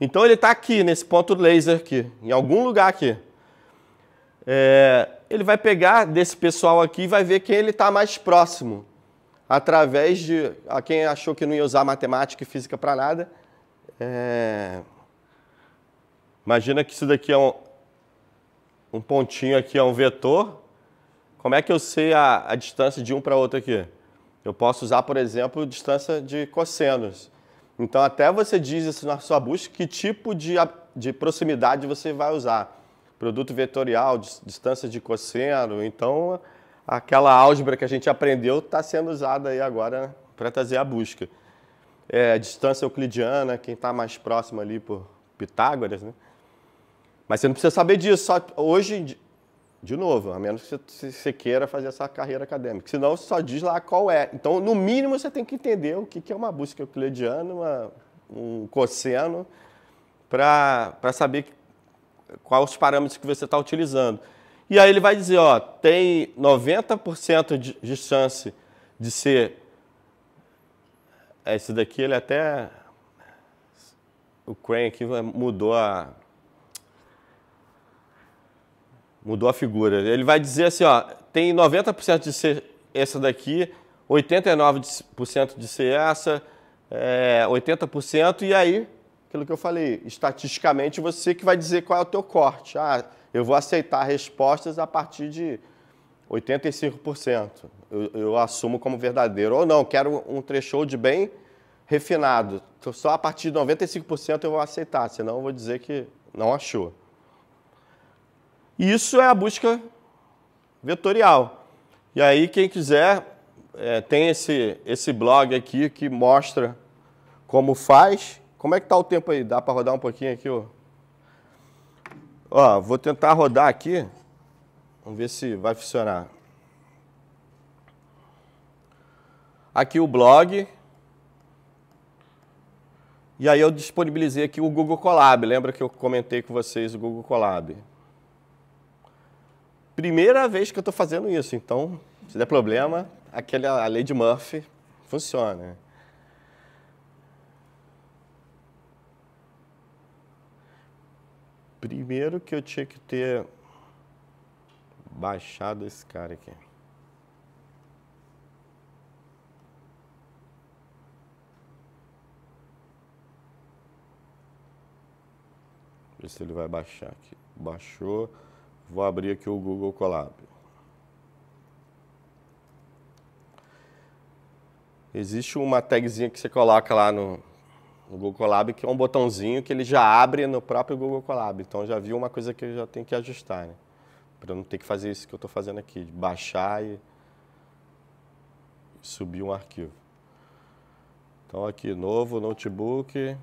Então ele está aqui, nesse ponto laser aqui, em algum lugar aqui. É, ele vai pegar desse pessoal aqui e vai ver quem ele está mais próximo. Através de a quem achou que não ia usar matemática e física para nada. É... Imagina que isso daqui é um, um pontinho aqui, é um vetor. Como é que eu sei a, a distância de um para outro aqui? Eu posso usar, por exemplo, distância de cossenos. Então, até você diz isso na sua busca que tipo de, de proximidade você vai usar produto vetorial, distância de cosseno. Então, aquela álgebra que a gente aprendeu está sendo usada aí agora para trazer a busca. É, distância euclidiana, quem está mais próximo ali por Pitágoras, né? Mas você não precisa saber disso. Só hoje, de novo, a menos que você queira fazer essa carreira acadêmica. Senão você só diz lá qual é. Então, no mínimo, você tem que entender o que é uma busca euclidiana, uma, um cosseno, para saber quais os parâmetros que você está utilizando. E aí ele vai dizer, ó, tem 90% de, de chance de ser... É, esse daqui ele até... O Crane aqui mudou a... Mudou a figura. Ele vai dizer assim, ó, tem 90% de ser essa daqui, 89% de ser essa, é, 80%, e aí aquilo que eu falei, estatisticamente você que vai dizer qual é o teu corte. Ah, eu vou aceitar respostas a partir de 85%. Eu, eu assumo como verdadeiro. Ou não, quero um threshold bem refinado. Então, só a partir de 95% eu vou aceitar, senão eu vou dizer que não achou. Isso é a busca vetorial. E aí, quem quiser, é, tem esse, esse blog aqui que mostra como faz como é que tá o tempo aí? Dá para rodar um pouquinho aqui, ó. Ó, vou tentar rodar aqui. Vamos ver se vai funcionar. Aqui o blog. E aí eu disponibilizei aqui o Google Colab. Lembra que eu comentei com vocês o Google Colab? Primeira vez que eu estou fazendo isso, então, se der problema, aquela a lei de Murphy funciona. Primeiro que eu tinha que ter baixado esse cara aqui. Ver se ele vai baixar aqui. Baixou. Vou abrir aqui o Google Colab. Existe uma tagzinha que você coloca lá no, no Google Colab, que é um botãozinho que ele já abre no próprio Google Colab. Então já vi uma coisa que eu já tenho que ajustar, né? Para não ter que fazer isso que eu estou fazendo aqui, de baixar e subir um arquivo. Então aqui, novo notebook,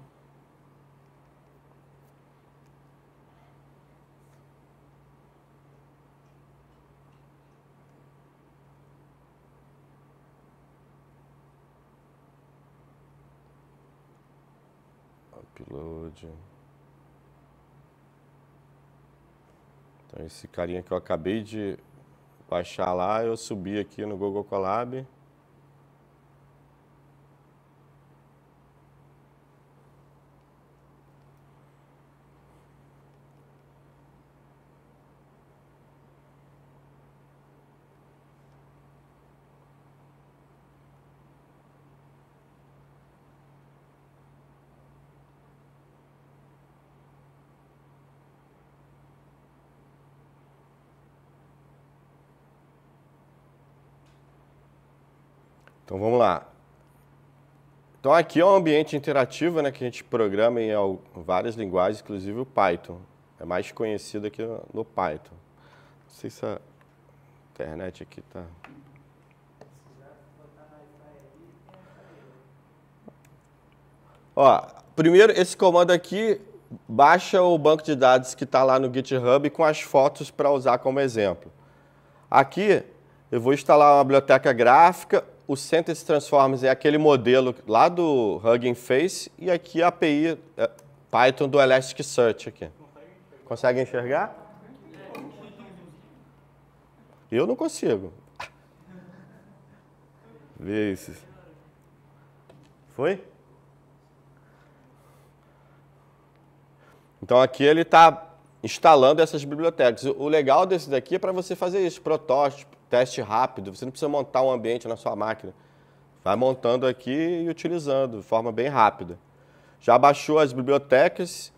Então esse carinha que eu acabei de baixar lá, eu subi aqui no Google Colab. Então vamos lá. Então aqui é um ambiente interativo né, que a gente programa em várias linguagens, inclusive o Python. É mais conhecido aqui no Python. Não sei se a internet aqui está... Ó, primeiro, esse comando aqui baixa o banco de dados que está lá no GitHub com as fotos para usar como exemplo. Aqui eu vou instalar uma biblioteca gráfica o Sentence Transformers é aquele modelo lá do Hugging Face e aqui a API é eh, Python do Elasticsearch aqui. Consegue enxergar? Eu não consigo. [laughs] Vê isso. Foi? Então aqui ele está instalando essas bibliotecas. O legal desse daqui é para você fazer isso, protótipo, teste rápido, você não precisa montar um ambiente na sua máquina. Vai montando aqui e utilizando de forma bem rápida. Já baixou as bibliotecas,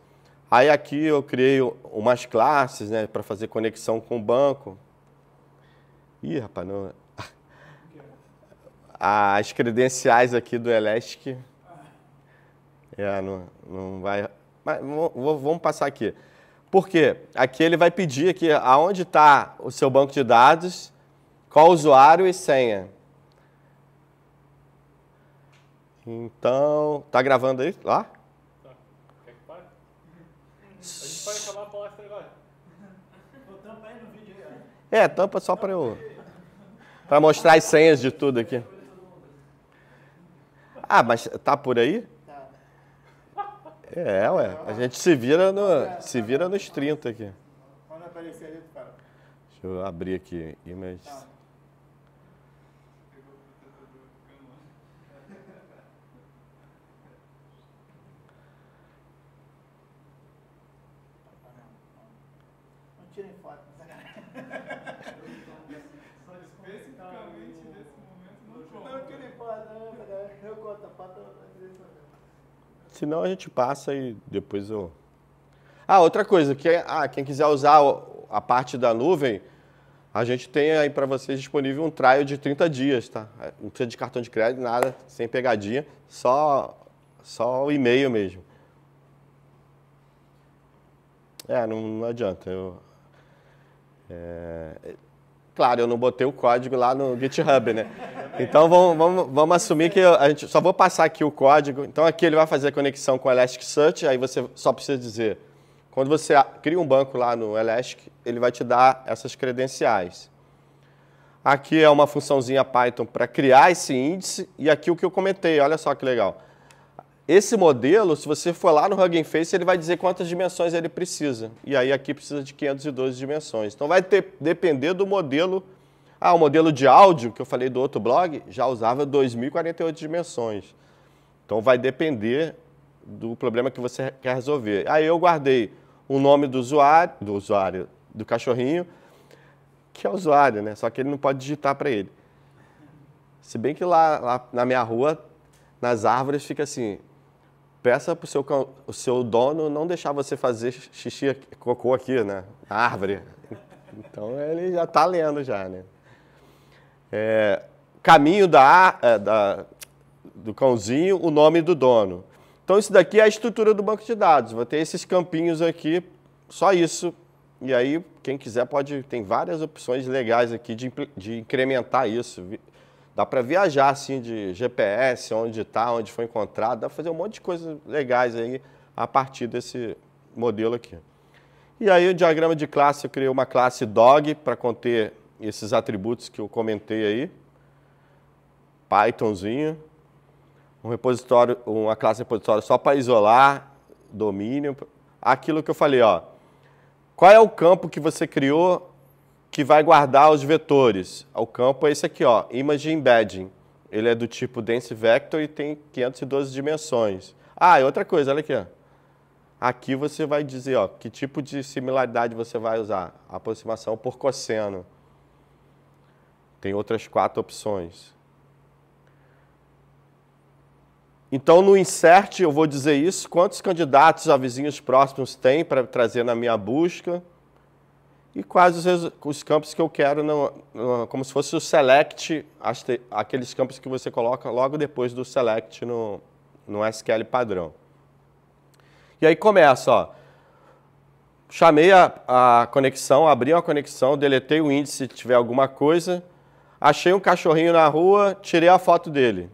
aí aqui eu criei umas classes né, para fazer conexão com o banco. Ih, rapaz, não. [laughs] As credenciais aqui do Elastic. É, não, não vai. Mas vamos passar aqui. Porque aqui ele vai pedir aqui aonde está o seu banco de dados qual usuário e senha? Então, tá gravando aí? Lá? Tá. Quer que pare? A gente pode falar a palavra agora. Tampa aí no vídeo aí. É, tampa só para eu... Para mostrar as senhas de tudo aqui. Ah, mas tá por aí? Tá. É, ué. A gente se vira, no, se vira nos 30 aqui. Quando aparecer ali, cara. Deixa eu abrir aqui. Image. Tá. senão a gente passa e depois eu. Ah, outra coisa, que, é, ah, quem quiser usar a parte da nuvem, a gente tem aí para vocês disponível um trial de 30 dias, tá? É, não precisa de cartão de crédito, nada, sem pegadinha, só, só o e-mail mesmo. É, não, não adianta. Eu, é, Claro, eu não botei o código lá no GitHub, né? Então vamos, vamos, vamos assumir que eu, a gente só vou passar aqui o código. Então aqui ele vai fazer a conexão com o Elasticsearch, aí você só precisa dizer. Quando você cria um banco lá no Elastic, ele vai te dar essas credenciais. Aqui é uma funçãozinha Python para criar esse índice, e aqui o que eu comentei, olha só que legal. Esse modelo, se você for lá no Hugging Face, ele vai dizer quantas dimensões ele precisa. E aí aqui precisa de 512 dimensões. Então vai ter, depender do modelo. Ah, o modelo de áudio, que eu falei do outro blog, já usava 2048 dimensões. Então vai depender do problema que você quer resolver. Aí eu guardei o nome do usuário, do usuário, do cachorrinho, que é o usuário, né? Só que ele não pode digitar para ele. Se bem que lá, lá na minha rua, nas árvores, fica assim, peça para seu, o seu dono não deixar você fazer xixi, cocô aqui, né? Na árvore. Então ele já está lendo já, né? É, caminho da, é, da, do cãozinho, o nome do dono. Então isso daqui é a estrutura do banco de dados. Vou ter esses campinhos aqui, só isso. E aí quem quiser pode, tem várias opções legais aqui de, de incrementar isso, Dá para viajar assim de GPS, onde está, onde foi encontrado, dá para fazer um monte de coisas legais aí a partir desse modelo aqui. E aí o diagrama de classe, eu criei uma classe dog para conter esses atributos que eu comentei aí. Pythonzinho. Um repositório, uma classe repositório só para isolar domínio. Aquilo que eu falei, ó. Qual é o campo que você criou que vai guardar os vetores. O campo é esse aqui, ó, Image Embedding. Ele é do tipo Dense Vector e tem 512 dimensões. Ah, e outra coisa, olha aqui. Ó. Aqui você vai dizer ó, que tipo de similaridade você vai usar. Aproximação por cosseno. Tem outras quatro opções. Então, no insert, eu vou dizer isso, quantos candidatos a vizinhos próximos tem para trazer na minha busca e quais os, os campos que eu quero, no, no, como se fosse o select, aqueles campos que você coloca logo depois do select no, no SQL padrão. E aí começa, ó. Chamei a, a conexão, abri uma conexão, deletei o índice se tiver alguma coisa, achei um cachorrinho na rua, tirei a foto dele,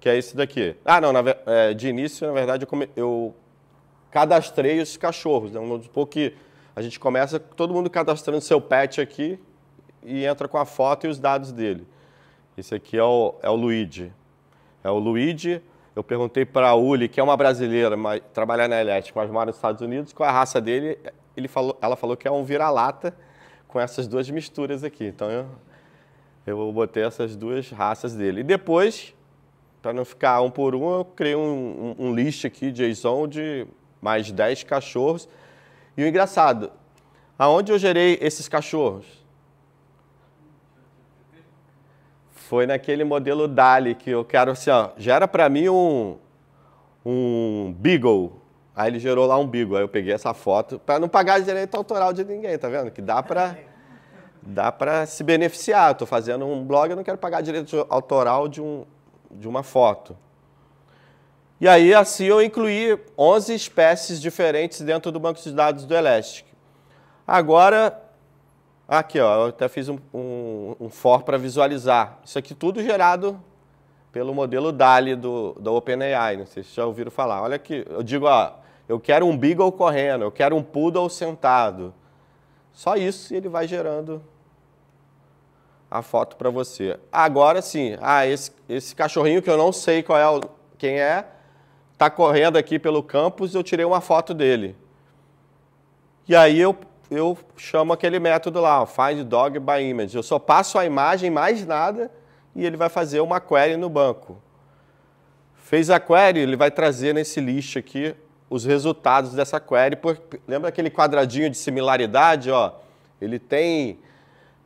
que é esse daqui. Ah, não, na, é, de início, na verdade, eu, come, eu cadastrei os cachorros, né? um pouco que a gente começa todo mundo cadastrando seu pet aqui e entra com a foto e os dados dele. Esse aqui é o, é o Luigi. É o Luigi. Eu perguntei para a Uli, que é uma brasileira, mas trabalha na Elétrica, mas mora nos Estados Unidos, qual é a raça dele. Ele falou, ela falou que é um vira-lata com essas duas misturas aqui. Então eu, eu botei essas duas raças dele. E depois, para não ficar um por um, eu criei um, um, um list aqui, JSON, de mais 10 cachorros e o engraçado, aonde eu gerei esses cachorros? Foi naquele modelo DALI que eu quero assim, ó, gera para mim um, um Beagle. Aí ele gerou lá um Beagle. Aí eu peguei essa foto para não pagar direito autoral de ninguém, tá vendo? Que dá para dá para se beneficiar. Estou fazendo um blog, eu não quero pagar direito autoral de, um, de uma foto. E aí, assim, eu incluí 11 espécies diferentes dentro do banco de dados do Elastic. Agora, aqui, ó, eu até fiz um, um, um for para visualizar. Isso aqui tudo gerado pelo modelo DALI do, da OpenAI, não sei se já ouviram falar. Olha aqui, eu digo, ó, eu quero um beagle correndo, eu quero um poodle sentado. Só isso e ele vai gerando a foto para você. Agora sim, ah, esse, esse cachorrinho que eu não sei qual é o, quem é, está correndo aqui pelo campus, eu tirei uma foto dele. E aí eu, eu chamo aquele método lá, find dog by image. Eu só passo a imagem, mais nada, e ele vai fazer uma query no banco. Fez a query, ele vai trazer nesse lixo aqui os resultados dessa query. Por, lembra aquele quadradinho de similaridade? Ó? Ele tem,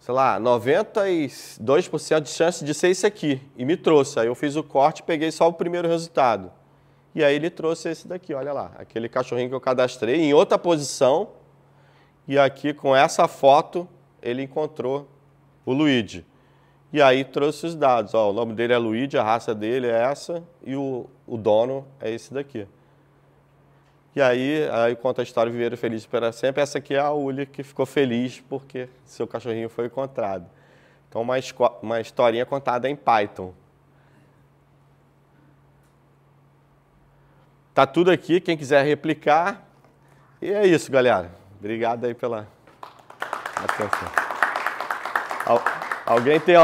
sei lá, 92% de chance de ser esse aqui. E me trouxe. Aí eu fiz o corte e peguei só o primeiro resultado. E aí ele trouxe esse daqui, olha lá, aquele cachorrinho que eu cadastrei em outra posição. E aqui com essa foto ele encontrou o Luigi. E aí trouxe os dados. Ó, o nome dele é Luigi, a raça dele é essa e o, o dono é esse daqui. E aí, aí conta a história Viveiro Feliz para Sempre. Essa aqui é a Uli que ficou feliz porque seu cachorrinho foi encontrado. Então, uma, uma historinha contada em Python. Tá tudo aqui, quem quiser replicar. E é isso, galera. Obrigado aí pela atenção. Al alguém tem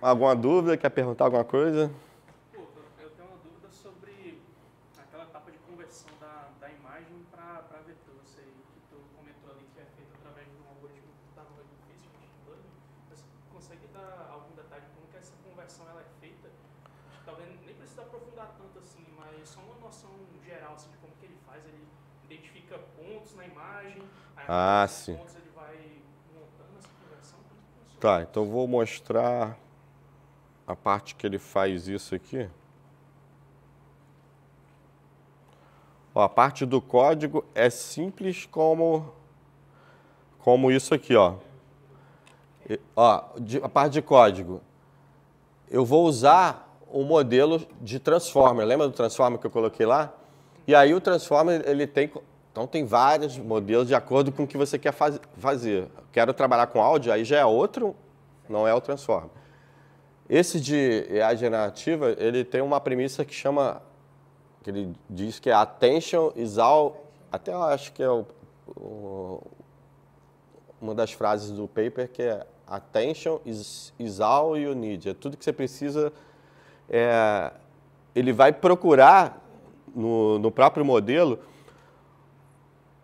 alguma dúvida, quer perguntar alguma coisa? imagem. Ah, sim. Pontos, é tá, então vou mostrar a parte que ele faz isso aqui. Ó, a parte do código é simples como, como isso aqui, ó. E, ó, de, a parte de código. Eu vou usar o modelo de transformer. Lembra do transformer que eu coloquei lá? E aí o transformer ele tem então tem vários modelos de acordo com o que você quer faz fazer. Quero trabalhar com áudio, aí já é outro, não é o transform. Esse de IA generativa, ele tem uma premissa que chama, que ele diz que é attention is all, até eu acho que é o, o, uma das frases do paper que é attention is, is all you need, é tudo que você precisa, é, ele vai procurar no, no próprio modelo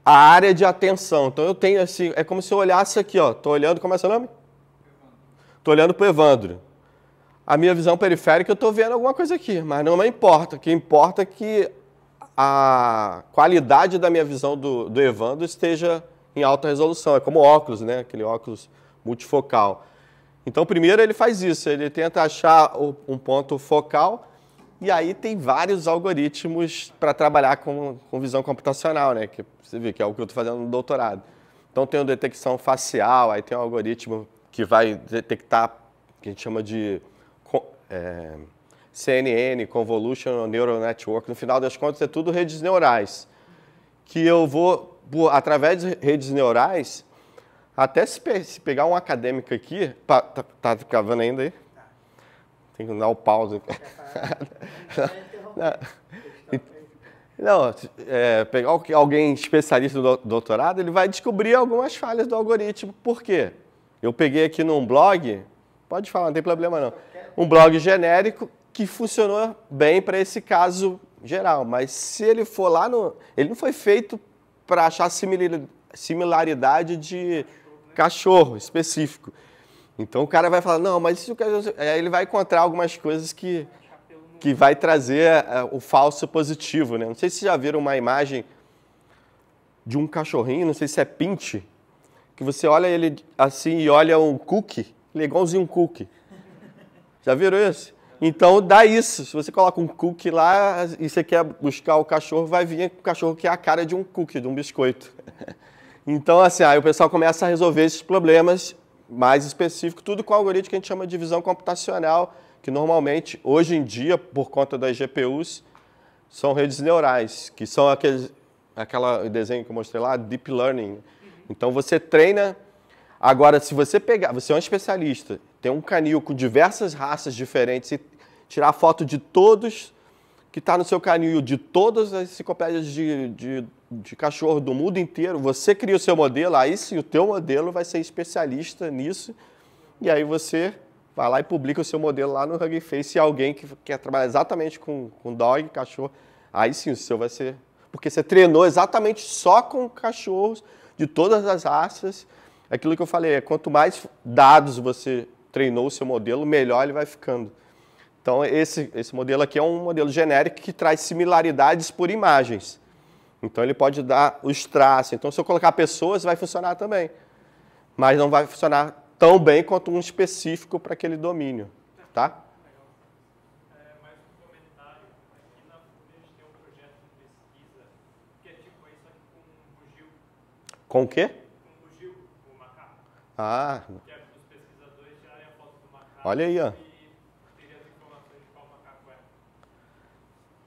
a área de atenção. Então eu tenho assim, é como se eu olhasse aqui, ó. Tô olhando, como é seu nome? Tô olhando pro Evandro. A minha visão periférica eu tô vendo alguma coisa aqui, mas não me importa. O que importa é que a qualidade da minha visão do, do Evandro esteja em alta resolução. É como óculos, né? Aquele óculos multifocal. Então, primeiro ele faz isso, ele tenta achar um ponto focal e aí tem vários algoritmos para trabalhar com, com visão computacional, né? Que você vê que é o que eu estou fazendo no doutorado. Então tem o detecção facial, aí tem um algoritmo que vai detectar, que a gente chama de é, CNN, Convolutional Neural Network. No final das contas é tudo redes neurais, que eu vou, através de redes neurais, até se, pegar um acadêmico aqui, tá, tá gravando ainda aí? Tem que dar o pause. Né? [laughs] Não, é, pegar alguém especialista do doutorado, ele vai descobrir algumas falhas do algoritmo. Por quê? Eu peguei aqui num blog, pode falar, não tem problema não, um blog genérico que funcionou bem para esse caso geral, mas se ele for lá no... Ele não foi feito para achar similaridade de cachorro específico. Então o cara vai falar, não, mas isso que aí ele vai encontrar algumas coisas que, que vai trazer eh, o falso positivo, né? Não sei se já viram uma imagem de um cachorrinho, não sei se é pinte, que você olha ele assim e olha um cookie, ele é igualzinho um cookie. Já viram isso? Então dá isso. Se você coloca um cookie lá e você quer buscar o cachorro, vai vir o cachorro que é a cara de um cookie, de um biscoito. [laughs] Então assim, aí o pessoal começa a resolver esses problemas mais específico, tudo com algoritmo que a gente chama de visão computacional, que normalmente, hoje em dia, por conta das GPUs, são redes neurais, que são aqueles, aquela desenho que eu mostrei lá, deep learning. Então você treina. Agora, se você pegar, você é um especialista, tem um canil com diversas raças diferentes e tirar foto de todos, que está no seu canil de todas as enciclopédias de, de, de, cachorro do mundo inteiro, você cria o seu modelo, aí sim o teu modelo vai ser especialista nisso, e aí você vai lá e publica o seu modelo lá no Hugging Face, se alguém que quer trabalhar exatamente com, com dog, cachorro, aí sim o seu vai ser... Porque você treinou exatamente só com cachorros de todas as raças, aquilo que eu falei, é quanto mais dados você treinou o seu modelo, melhor ele vai ficando. Então, esse, esse modelo aqui é um modelo genérico que traz similaridades por imagens. Então, ele pode dar os traços. Então, se eu colocar pessoas, vai funcionar também. Mas não vai funcionar tão bem quanto um específico para aquele domínio. Tá? Com o quê? Com o Gil, o macaco. Ah. Que é os pesquisadores tirarem a foto do macaco. Olha aí, ó.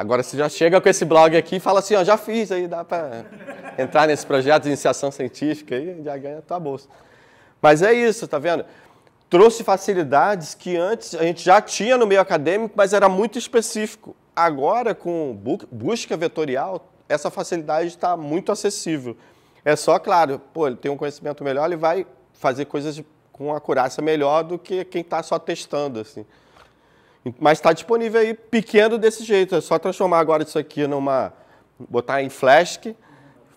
Agora você já chega com esse blog aqui e fala assim, ó, já fiz, aí dá para entrar nesse projeto de iniciação científica e já ganha a tua bolsa. Mas é isso, tá vendo? Trouxe facilidades que antes a gente já tinha no meio acadêmico, mas era muito específico. Agora, com busca vetorial, essa facilidade está muito acessível. É só, claro, pô, ele tem um conhecimento melhor, ele vai fazer coisas com acurácia melhor do que quem está só testando, assim. Mas está disponível aí pequeno desse jeito. É só transformar agora isso aqui numa. botar em flash,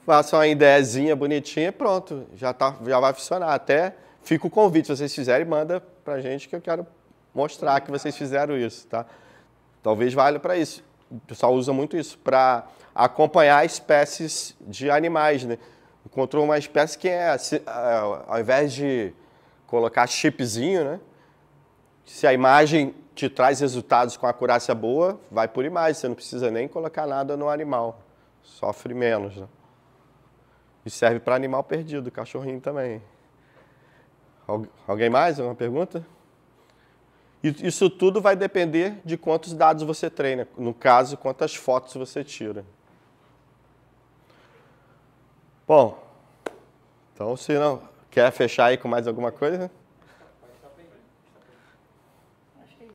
faça uma ideiazinha bonitinha e pronto. Já, tá, já vai funcionar. Até fica o convite, se vocês fizerem, manda pra gente que eu quero mostrar que vocês fizeram isso, tá? Talvez valha para isso. O pessoal usa muito isso, para acompanhar espécies de animais, né? Encontrou uma espécie que é, ao invés de colocar chipzinho, né? Se a imagem te traz resultados com acurácia boa, vai por imagem, você não precisa nem colocar nada no animal, sofre menos. Né? E serve para animal perdido, cachorrinho também. Alguém mais? Alguma pergunta? Isso tudo vai depender de quantos dados você treina, no caso, quantas fotos você tira. Bom, então se não quer fechar aí com mais alguma coisa?